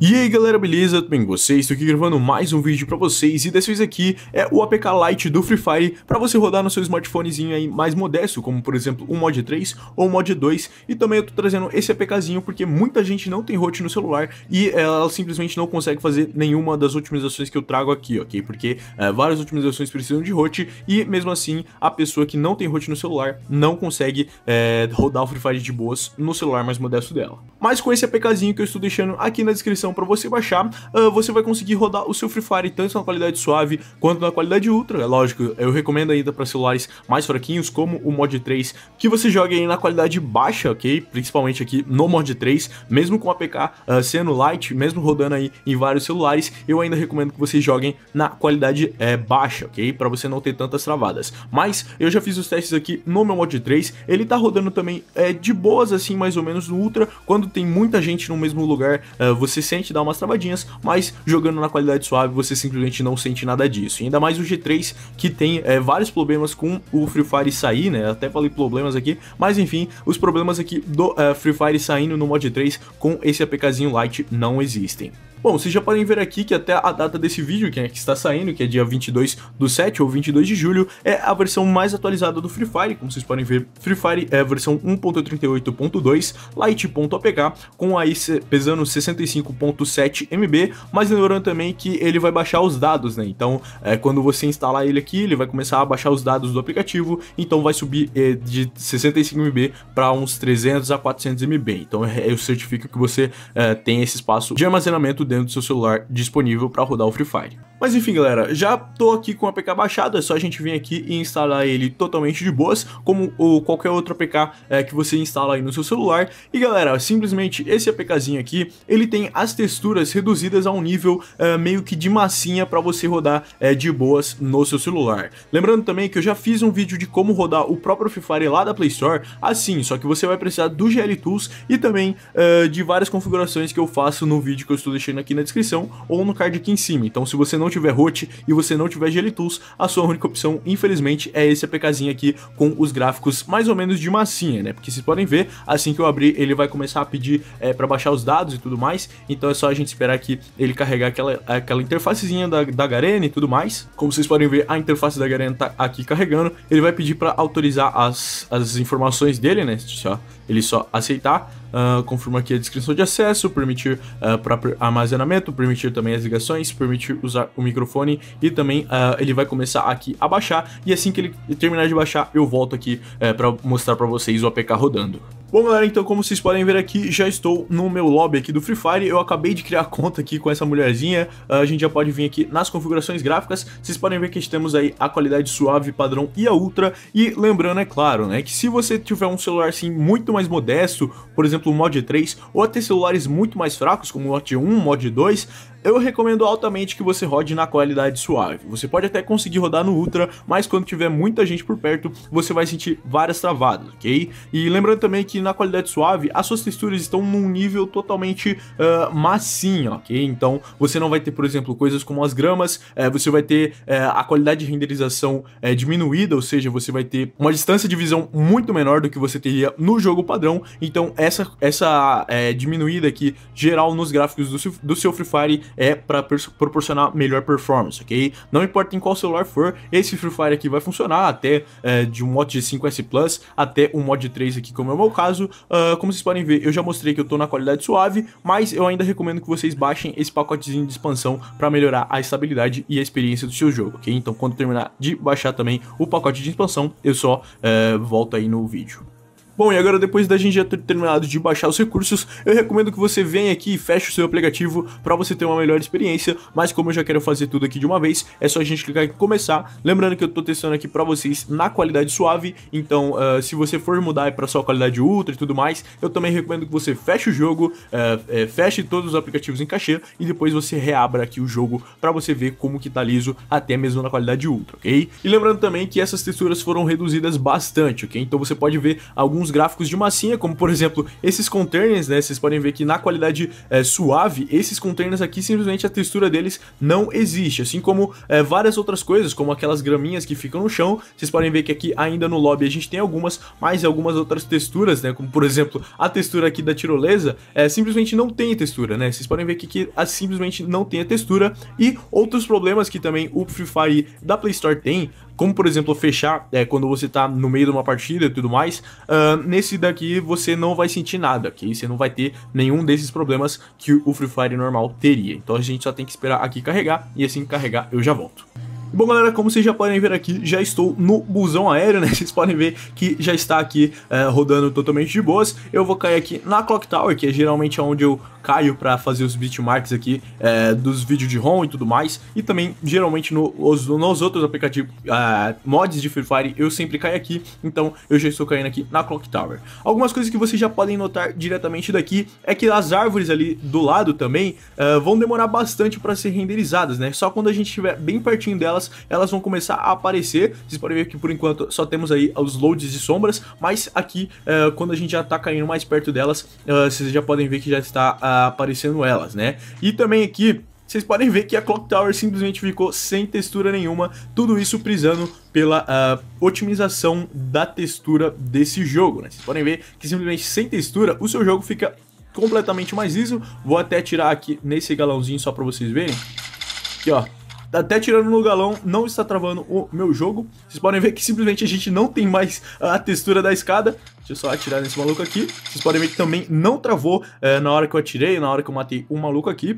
E aí galera, beleza? Tudo bem com vocês? Estou aqui gravando mais um vídeo pra vocês e dessa vez aqui é o APK Lite do Free Fire pra você rodar no seu smartphonezinho aí mais modesto, como por exemplo o Mod 3 ou o Mod 2 e também eu tô trazendo esse APKzinho porque muita gente não tem root no celular e ela simplesmente não consegue fazer nenhuma das otimizações que eu trago aqui, ok? Porque é, várias otimizações precisam de root e mesmo assim a pessoa que não tem root no celular não consegue é, rodar o Free Fire de boas no celular mais modesto dela. Mas com esse APKzinho que eu estou deixando aqui na descrição descrição para você baixar, uh, você vai conseguir rodar o seu Free Fire tanto na qualidade suave quanto na qualidade ultra. É lógico, eu recomendo ainda para celulares mais fraquinhos, como o Mod 3, que você jogue aí na qualidade baixa, ok? Principalmente aqui no Mod 3, mesmo com a APK uh, ah, sendo light, mesmo rodando aí em vários celulares, eu ainda recomendo que vocês joguem na qualidade é, baixa, ok? Para você não ter tantas travadas. Mas eu já fiz os testes aqui no meu Mod 3, ele tá rodando também eh, de boas assim, mais ou menos no Ultra, quando tem muita gente no mesmo lugar, uh, você sente, dar umas travadinhas, mas jogando na qualidade suave você simplesmente não sente nada disso. E ainda mais o G3 que tem é, vários problemas com o Free Fire sair, né? Até falei problemas aqui, mas enfim, os problemas aqui do é, Free Fire saindo no mod 3 com esse APKzinho light não existem. Bom, vocês já podem ver aqui que até a data desse vídeo, que, é que está saindo, que é dia 22 do 7 ou 22 de julho, é a versão mais atualizada do Free Fire, como vocês podem ver, Free Fire é a versão 1.38.2 Lite.apk, com aí pesando 65.7 MB, mas lembrando também que ele vai baixar os dados, né? Então, é, quando você instalar ele aqui, ele vai começar a baixar os dados do aplicativo, então vai subir é, de 65 MB para uns 300 a 400 MB. Então, é, eu certifico que você é, tem esse espaço de armazenamento dentro dentro do seu celular disponível para rodar o Free Fire. Mas enfim, galera, já tô aqui com o APK baixado, é só a gente vir aqui e instalar ele totalmente de boas, como ou qualquer outro APK é, que você instala aí no seu celular. E galera, simplesmente esse APKzinho aqui, ele tem as texturas reduzidas a um nível é, meio que de massinha para você rodar é, de boas no seu celular. Lembrando também que eu já fiz um vídeo de como rodar o próprio Free Fire lá da Play Store, assim, só que você vai precisar do GL Tools e também é, de várias configurações que eu faço no vídeo que eu estou deixando aqui aqui na descrição ou no card aqui em cima. Então se você não tiver root e você não tiver Jelly Tools, a sua única opção, infelizmente, é esse APKzinho aqui com os gráficos mais ou menos de massinha, né? Porque vocês podem ver, assim que eu abrir, ele vai começar a pedir é, para baixar os dados e tudo mais. Então é só a gente esperar que ele carregar aquela, aquela interfacezinha da, da Garena e tudo mais. Como vocês podem ver, a interface da Garena tá aqui carregando. Ele vai pedir para autorizar as, as informações dele, né? Só, ele só aceitar Uh, confirma aqui a descrição de acesso, permitir uh, ah, para armazenamento, permitir também as ligações, permitir usar o microfone e também uh, ele vai começar aqui a baixar e assim que ele terminar de baixar eu volto aqui eh, para mostrar para vocês o APK rodando. Bom, galera, então como vocês podem ver aqui, já estou no meu lobby aqui do Free Fire. Eu acabei de criar conta aqui com essa mulherzinha. Ah, a gente já pode vir aqui nas configurações gráficas. Vocês podem ver que temos aí a qualidade suave, padrão e a ultra. E lembrando, é claro, né, que se você tiver um celular assim muito mais modesto, por exemplo, o Mod 3, ou até celulares muito mais fracos, como o Mod 1, Mod 2, eu recomendo altamente que você rode na qualidade suave. Você pode até conseguir rodar no Ultra, mas quando tiver muita gente por perto, você vai sentir várias travadas, ok? E lembrando também que na qualidade suave, as suas texturas estão num nível totalmente uh, ah, massinho, ok? Então você não vai ter, por exemplo, coisas como as gramas, eh, você vai ter eh, a qualidade de renderização eh, diminuída, ou seja, você vai ter uma distância de visão muito menor do que você teria no jogo padrão. Então essa, essa diminuída aqui geral nos gráficos do, do seu Free Fire é para proporcionar melhor performance, ok? Não importa em qual celular for, esse Free Fire aqui vai funcionar até é, de um mod 5S Plus até um mod 3 aqui, como é o meu caso. Uh, como vocês podem ver, eu já mostrei que eu tô na qualidade suave, mas eu ainda recomendo que vocês baixem esse pacotezinho de expansão para melhorar a estabilidade e a experiência do seu jogo, ok? Então quando terminar de baixar também o pacote de expansão, eu só é, volto aí no vídeo. Bom, e agora depois da gente já ter terminado de baixar os recursos, eu recomendo que você venha aqui e feche o seu aplicativo para você ter uma melhor experiência, mas como eu já quero fazer tudo aqui de uma vez, é só a gente clicar em começar, lembrando que eu estou testando aqui para vocês na qualidade suave, então uh, se você for mudar para só qualidade ultra e tudo mais, eu também recomendo que você feche o jogo, uh, uh, feche todos os aplicativos em cachê e depois você reabra aqui o jogo para você ver como que tá liso até mesmo na qualidade ultra, ok? E lembrando também que essas texturas foram reduzidas bastante, ok? Então você pode ver alguns alguns gráficos de massinha, como por exemplo esses containers, né? Vocês podem ver que na qualidade é, suave, esses containers aqui simplesmente a textura deles não existe, assim como é, várias outras coisas, como aquelas graminhas que ficam no chão. Vocês podem ver que aqui ainda no lobby a gente tem algumas, mas algumas outras texturas, né? Como por exemplo a textura aqui da tirolesa, é, simplesmente não tem textura, né? Vocês podem ver que, que a, simplesmente não tem a textura e outros problemas que também o Free Fire da Play Store tem, como por exemplo fechar é, quando você tá no meio de uma partida e tudo mais, uh, nesse daqui você não vai sentir nada, ok? Você não vai ter nenhum desses problemas que o Free Fire normal teria. Então a gente só tem que esperar aqui carregar e assim carregar eu já volto. Bom, galera, como vocês já podem ver aqui, já estou no busão aéreo, né? Vocês podem ver que já está aqui é, rodando totalmente de boas. Eu vou cair aqui na Clock Tower, que é geralmente onde eu caio para fazer os bitmarks aqui é, dos vídeos de ROM e tudo mais. E também, geralmente, no, os, nos outros aplicativos, é, mods de Free Fire, eu sempre caio aqui. Então, eu já estou caindo aqui na Clock Tower. Algumas coisas que vocês já podem notar diretamente daqui é que as árvores ali do lado também é, vão demorar bastante para ser renderizadas, né? Só quando a gente estiver bem pertinho delas elas vão começar a aparecer. Vocês podem ver que por enquanto só temos aí os loads de sombras, mas aqui eh, quando a gente já tá caindo mais perto delas, eh, vocês já podem ver que já está ah, aparecendo elas, né? E também aqui vocês podem ver que a Clock Tower simplesmente ficou sem textura nenhuma, tudo isso prisando pela uh, otimização da textura desse jogo, né? Vocês podem ver que simplesmente sem textura o seu jogo fica completamente mais liso. Vou até tirar aqui nesse galãozinho só para vocês verem. Aqui, ó, até tirando no galão, não está travando o meu jogo. Vocês podem ver que simplesmente a gente não tem mais a textura da escada. Deixa eu só atirar nesse maluco aqui. Vocês podem ver que também não travou é, na hora que eu atirei, na hora que eu matei o um maluco aqui.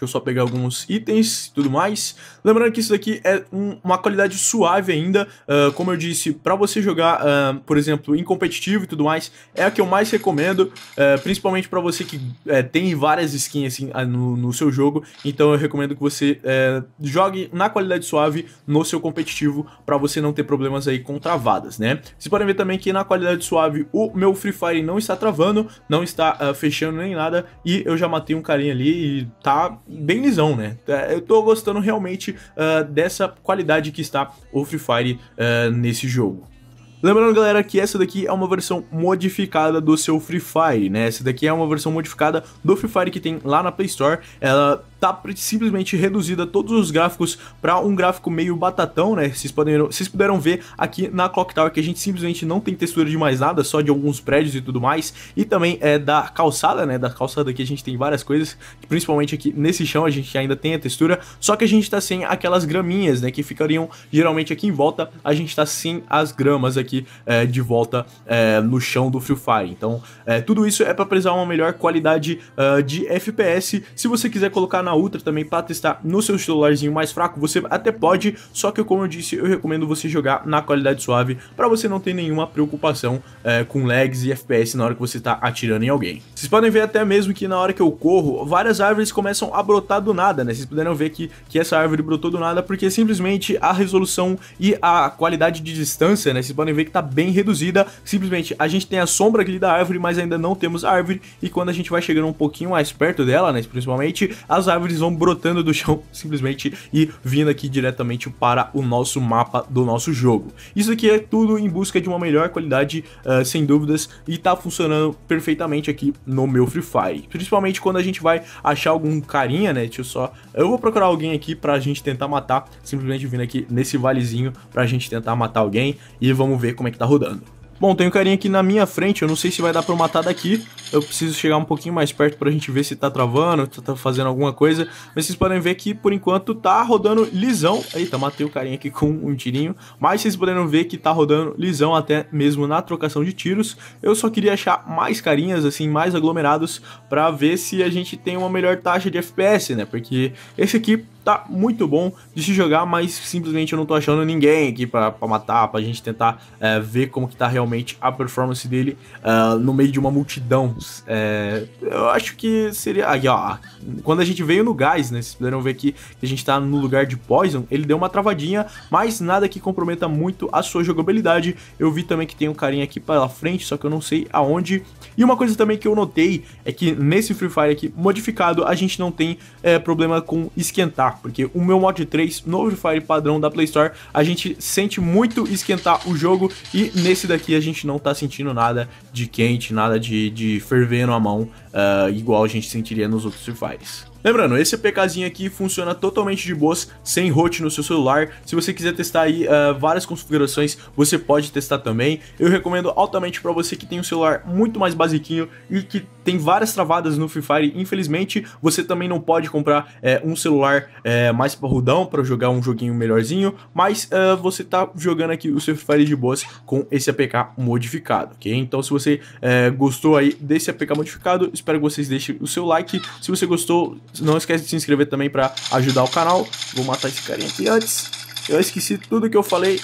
Deixa eu só pegar alguns itens e tudo mais. Lembrando que isso daqui é um, uma qualidade suave ainda. Uh, como eu disse, para você jogar, uh, por exemplo, em competitivo e tudo mais, é a que eu mais recomendo. Uh, principalmente para você que eh, tem várias skins assim, no, no, seu jogo. Então eu recomendo que você eh, jogue na qualidade suave no seu competitivo para você não ter problemas aí com travadas, né? Vocês podem ver também que na qualidade suave o meu Free Fire não está travando, não está fechando nem nada. E eu já matei um carinha ali e tá bem lisão, né? É, eu tô gostando realmente uh, dessa qualidade que está o Free Fire uh, nesse jogo. Lembrando, galera, que essa daqui é uma versão modificada do seu Free Fire, né? Essa daqui é uma versão modificada do Free Fire que tem lá na Play Store. Ela tá simplesmente reduzida todos os gráficos para um gráfico meio batatão, né? Vocês, poderam, vocês puderam ver aqui na Clock Tower que a gente simplesmente não tem textura de mais nada, só de alguns prédios e tudo mais, e também é da calçada, né? Da calçada aqui a gente tem várias coisas, principalmente aqui nesse chão a gente ainda tem a textura, só que a gente tá sem aquelas graminhas, né? Que ficariam geralmente aqui em volta, a gente tá sem as gramas aqui é, de volta é, no chão do Free Fire. Então, é, tudo isso é para precisar uma melhor qualidade uh, de FPS. Se você quiser colocar na na Ultra também para testar no seu celularzinho mais fraco, você até pode, só que como eu disse, eu recomendo você jogar na qualidade suave para você não ter nenhuma preocupação é, com lags e FPS na hora que você está atirando em alguém. Vocês podem ver até mesmo que na hora que eu corro, várias árvores começam a brotar do nada, né? Vocês puderam ver que, que essa árvore brotou do nada porque simplesmente a resolução e a qualidade de distância, né? Vocês podem ver que está bem reduzida, simplesmente a gente tem a sombra ali da árvore, mas ainda não temos a árvore e quando a gente vai chegando um pouquinho mais perto dela, né? Principalmente, as árvores árvores vão brotando do chão simplesmente e vindo aqui diretamente para o nosso mapa do nosso jogo. Isso aqui é tudo em busca de uma melhor qualidade, uh, sem dúvidas, e tá funcionando perfeitamente aqui no meu Free Fire. Principalmente quando a gente vai achar algum carinha, né? Deixa eu só... Eu vou procurar alguém aqui pra gente tentar matar, simplesmente vindo aqui nesse valezinho pra gente tentar matar alguém e vamos ver como é que tá rodando. Bom, tem um carinha aqui na minha frente, eu não sei se vai dar pra eu matar daqui, eu preciso chegar um pouquinho mais perto pra gente ver se tá travando, se tá fazendo alguma coisa. Mas vocês podem ver que por enquanto tá rodando lisão. Eita, matei o carinha aqui com um tirinho. Mas vocês podem ver que tá rodando lisão até mesmo na trocação de tiros. Eu só queria achar mais carinhas, assim, mais aglomerados pra ver se a gente tem uma melhor taxa de FPS, né? Porque esse aqui tá muito bom de se jogar, mas simplesmente eu não tô achando ninguém aqui pra, pra matar, pra gente tentar é, ver como que tá realmente a performance dele uh, no meio de uma multidão é, eu acho que seria. ó. Quando a gente veio no gás, né? Vocês puderam ver aqui que a gente tá no lugar de Poison. Ele deu uma travadinha, mas nada que comprometa muito a sua jogabilidade. Eu vi também que tem um carinha aqui pela frente, só que eu não sei aonde. E uma coisa também que eu notei é que nesse Free Fire aqui modificado, a gente não tem é, problema com esquentar. Porque o meu mod 3, no Free Fire padrão da Play Store, a gente sente muito esquentar o jogo. E nesse daqui a gente não tá sentindo nada de quente, nada de, de fervendo a mão, uh, igual a gente sentiria nos outros rivais. Lembrando, esse APKzinho aqui funciona totalmente de boas, sem root no seu celular. Se você quiser testar aí uh, várias configurações, você pode testar também. Eu recomendo altamente para você que tem um celular muito mais basiquinho e que tem várias travadas no Free Fire. Infelizmente, você também não pode comprar é, um celular é, mais parrudão para jogar um joguinho melhorzinho, mas uh, você tá jogando aqui o seu Free Fire de boas com esse APK modificado, ok? Então, se você é, gostou aí desse APK modificado, espero que vocês deixem o seu like. Se você gostou, não esquece de se inscrever também para ajudar o canal. Vou matar esse carinha aqui antes. Eu esqueci tudo que eu falei.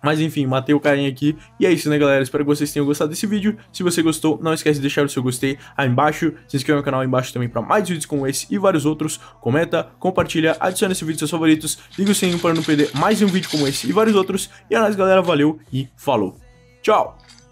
Mas enfim, matei o carinha aqui. E é isso, né, galera? Espero que vocês tenham gostado desse vídeo. Se você gostou, não esquece de deixar o seu gostei aí embaixo. Se inscreva no canal aí embaixo também para mais vídeos como esse e vários outros. Comenta, compartilha, adicione esse vídeo aos seus favoritos. Liga o sininho para não perder mais um vídeo como esse e vários outros. E é nóis, galera. Valeu e falou. Tchau!